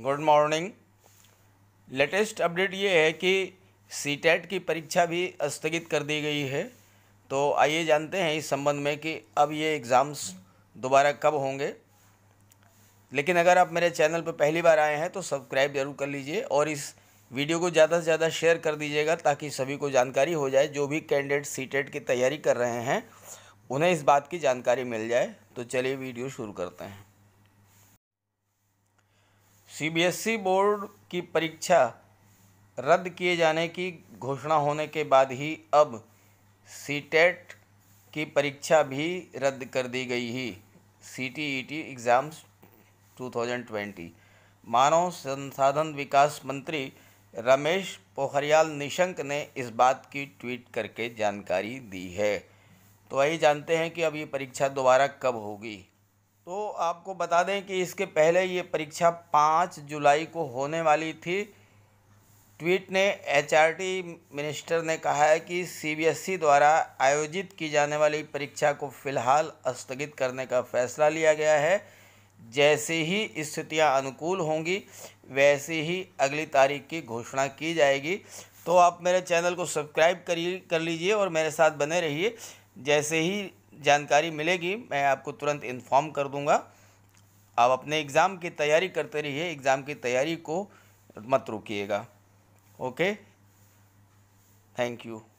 good morning latest update ये है कि सी की परीक्षा भी स्थगित कर दी गई है तो आइए जानते हैं इस संबंध में कि अब ये एग्ज़ाम्स दोबारा कब होंगे लेकिन अगर आप मेरे चैनल पर पहली बार आए हैं तो सब्सक्राइब जरूर कर लीजिए और इस वीडियो को ज़्यादा से ज़्यादा शेयर कर दीजिएगा ताकि सभी को जानकारी हो जाए जो भी कैंडिडेट सी की तैयारी कर रहे हैं उन्हें इस बात की जानकारी मिल जाए तो चलिए वीडियो शुरू करते हैं सीबीएसई e बोर्ड की परीक्षा रद्द किए जाने की घोषणा होने के बाद ही अब सीटेट e की परीक्षा भी रद्द कर दी गई है C T E T e exams twenty मानव संसाधन विकास मंत्री रमेश पोखरियाल निशंक ने इस बात की ट्वीट करके जानकारी दी है तो वही जानते हैं कि अब ये परीक्षा दोबारा कब होगी तो आपको बता दें कि इसके पहले ये परीक्षा पाँच जुलाई को होने वाली थी ट्वीट ने एचआरटी मिनिस्टर ने कहा है कि सीबीएसई द्वारा आयोजित की जाने वाली परीक्षा को फिलहाल स्थगित करने का फैसला लिया गया है जैसे ही स्थितियां अनुकूल होंगी वैसे ही अगली तारीख की घोषणा की जाएगी तो आप मेरे चैनल को सब्सक्राइब करिए कर लीजिए और मेरे साथ बने रहिए जैसे ही जानकारी मिलेगी मैं आपको तुरंत इन्फॉर्म कर दूंगा आप अपने एग्ज़ाम की तैयारी करते रहिए एग्ज़ाम की तैयारी को मत रोकिएगा ओके थैंक यू